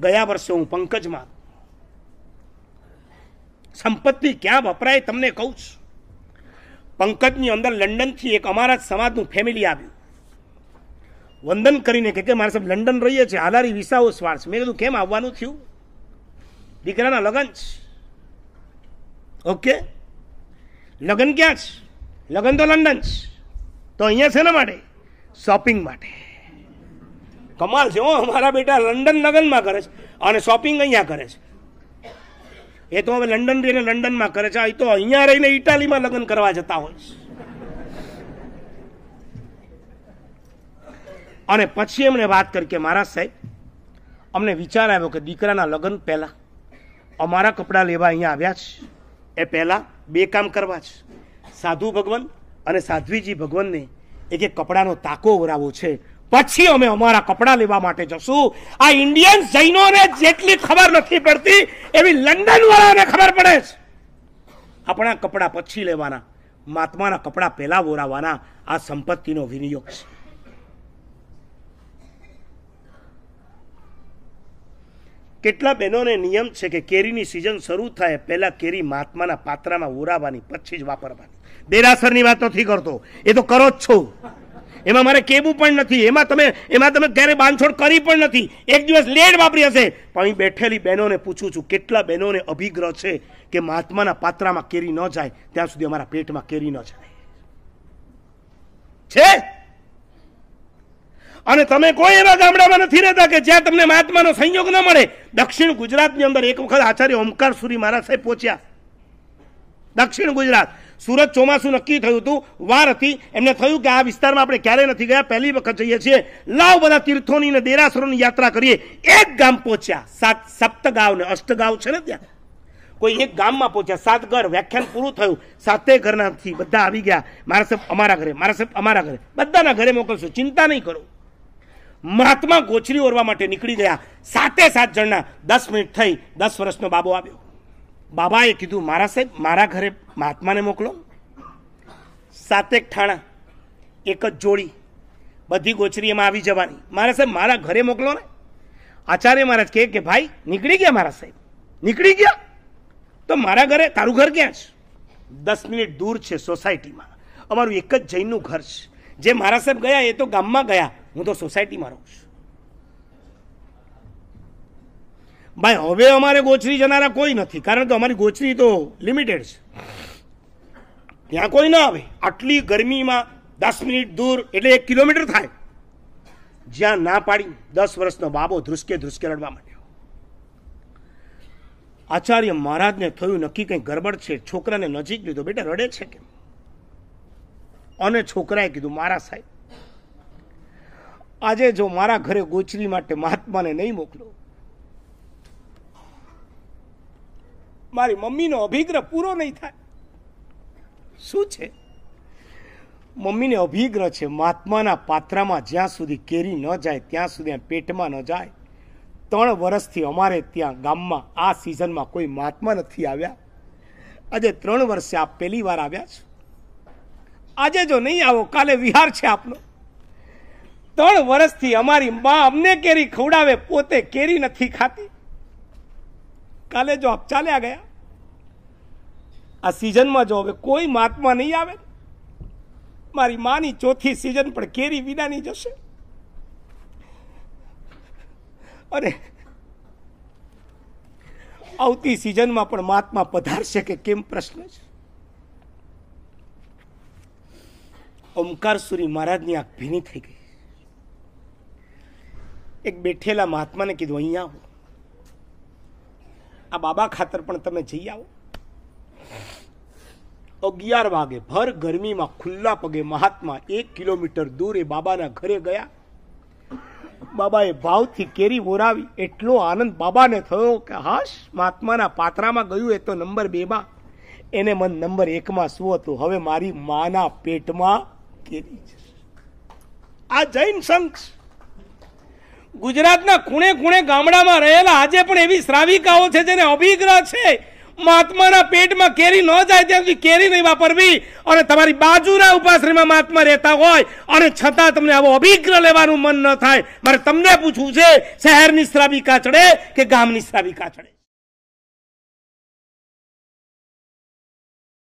ગયા વર્ષે હું પંકજમાં સંપત્તિ ક્યાં વપરાય તમને કહું છું પંકજની અંદર લંડનથી એક અમારા જ સમાજનું ફેમિલી આવ્યું વંદન કરીને કે કે મારે સાહેબ લંડન રહીએ છીએ આધારી વિસાઓ સ્વાર્સ મેં કીધું કેમ આવવાનું થયું દીકરાના લગ્ન છે ઓકે લગ્ન ક્યાં છે લગ્ન તો લંડન છે તો અહીંયા છે ને માટે શોપિંગ માટે કમાલ છે હો અમારા બેટા લંડન લગ્નમાં કરે છે અને શોપિંગ અહીંયા કરે છે એ તો હવે લંડન રહીને લંડનમાં કરે છે એ તો અહીંયા રહીને ઇટાલીમાં લગ્ન કરવા જતા હોય છે અને પછી એમણે વાત કરી કે મહારાજ સાહેબ અમને વિચાર આવ્યો કે દીકરાના લગ્ન પહેલા અમારા કપડાં લેવા અહીંયા આવ્યા છે એ પહેલાં બે કામ કરવા છે સાધુ ભગવાન અને સાધ્વીજી ભગવાનને એક એક કપડાનો તાકો વરાવો છે પછી અમે અમારા કપડાં લેવા માટે જશું આ ઇન્ડિયન જૈનોને જેટલી ખબર નથી પડતી એવી લંડન વાળાને ખબર પડે છે આપણા કપડાં પછી લેવાના મહાત્માના કપડાં પહેલા વોરાવાના આ સંપત્તિનો વિનિયોગ છે કેટલા બહેનોને નિયમ છે કે કેરીની સિઝન શરૂ થાય પહેલાં કેરી મહાત્માના પાત્રામાં ઓરાવાની પછી જ વાપરવાની દેરાસરની વાત નથી કરતો એ તો કરો જ છું એમાં મારે કેવું પણ નથી એમાં તમે એમાં તમે ક્યારે બાંધછોડ કરી પણ નથી એક દિવસ લેડ વાપરી હશે પણ અહીં બેઠેલી બહેનોને પૂછું છું કેટલા બહેનોને અભિગ્રહ છે કે મહાત્માના પાત્રામાં કેરી ન જાય ત્યાં સુધી અમારા પેટમાં કેરી ન જાય છે અને તમે કોઈ એવા ગામડામાં નથી રહેતા કે જ્યાં તમને મહાત્માનો સંયોગ ન મળે દક્ષિણ ગુજરાતની અંદર એક વખત આચાર્ય ઓમકાર સુરી મહારાજ સાહેબ પહોંચ્યા દક્ષિણ ગુજરાત સુરત ચોમાસું નક્કી થયું હતું વાર હતી એમને થયું કે આ વિસ્તારમાં આપણે ક્યારેય નથી ગયા પહેલી વખત જઈએ છીએ લાવ બધા તીર્થોની ને દેરાસરોની યાત્રા કરીએ એક ગામ પહોંચ્યા સાત સપ્તગાંવ ને અષ્ટગાવ છે ને ત્યાં કોઈ એક ગામમાં પહોંચ્યા સાત ઘર વ્યાખ્યાન પૂરું થયું સાતે ઘરનાથી બધા આવી ગયા મારા સાહેબ અમારા ઘરે મારા સાહેબ અમારા ઘરે બધાના ઘરે મોકલશું ચિંતા નહીં કરો મહાત્મા ગોચરી ઓરવા માટે નીકળી ગયા સાતે સાત જણના દસ મિનિટ થઈ દસ વર્ષનો બાબો આવ્યો બાબાએ કીધું મારા સાહેબ મારા ઘરે મહાત્માને મોકલો સાતેક ઠાણા એક જ જોડી બધી ગોચરી એમાં આવી જવાની મારા સાહેબ મારા ઘરે મોકલો ને આચાર્ય મહારાજ કહે કે ભાઈ નીકળી ગયા મારા સાહેબ નીકળી ગયા તો મારા ઘરે તારું ઘર ક્યાં છે દસ મિનિટ દૂર છે સોસાયટીમાં અમારું એક જ જૈનનું ઘર છે જે મારા સાહેબ ગયા એ તો ગામમાં ગયા હું તો સોસાયટીમાં રહું છું ભાઈ હવે અમારે ગોચરી જનારા કોઈ નથી કારણ કે અમારી ગોચરી તો લિમિટેડ છે ત્યાં કોઈ ના આવે આટલી ગરમીમાં દસ મિનિટ દૂર એટલે એક કિલોમીટર થાય જ્યાં ના પાડી દસ વર્ષનો બાબો ધ્રુસકે ધ્રુસકે રડવા માંડ્યો આચાર્ય મહારાજને થયું નક્કી કંઈ ગરબડ છે છોકરાને નજીક લીધો બેટા રડે છે કેમ અને છોકરાએ કીધું મારા સાહેબ આજે જો મારા ઘરે ગોચરી માટે મહાત્માને નહીં મોકલો મારી મમ્મીનો અભિગ્રહ પૂરો નહીં થાય શું છે મમ્મીને અભિગ્રહ છે મહાત્માના પાત્રામાં જ્યાં સુધી કેરી ન જાય ત્યાં સુધી પેટમાં ન જાય ત્રણ વર્ષથી અમારે ત્યાં ગામમાં આ સિઝનમાં કોઈ મહાત્મા નથી આવ્યા આજે ત્રણ વર્ષે આપ પહેલી વાર આવ્યા છો આજે જો નહીં આવો કાલે વિહાર છે આપનો ત્રણ વર્ષથી અમારી મા અમને કેરી ખવડાવે પોતે કેરી નથી ખાતી કાલે જોબ ચાલ્યા ગયા આ સિઝનમાં જો હવે કોઈ મહાત્મા નહીં આવે મારી માની ચોથી સિઝન પણ કેરી વિનાની જશે અને આવતી સિઝનમાં પણ મહાત્મા પધારશે કે કેમ પ્રશ્ન છે ઓમકારસુરી મહારાજની આંખ ભીની થઈ ગઈ એક બેઠેલા મહાત્માને કીધું અહીંયા આવું આ બાબા ખાતર પણ તમે જઈ આવો અગિયાર વાગે ભર ગરમીમાં ખુલ્લા પગે મહાત્મા એક કિલોમીટર દૂર એ બાબાના ઘરે ગયા બાબાએ ભાવથી કેરી વોરાવી એટલો આનંદ બાબાને થયો કે હાશ મહાત્માના પાત્રામાં ગયું એ તો નંબર બેમાં એને મન નંબર એકમાં શું હતું હવે મારી માના પેટમાં કેરી છે આ જૈન શંખ ગુજરાતના ખૂણે ખૂણે ગામડામાં રહેલા આજે પણ એવી શ્રાવિકાઓ છે જેને અભિગ્રહ છે મહાત્માના પેટમાં કેરી ન જાય ત્યાં સુધી કેરી નહીં વાપરવી અને તમારી બાજુના ઉપાશ્રીમાં મહાત્મા રહેતા હોય અને છતાં તમને આવો અભિગ્રહ લેવાનું મન ન થાય મારે તમને પૂછવું છે શહેરની શ્રાવિકા ચડે કે ગામની શ્રાવિકા ચડે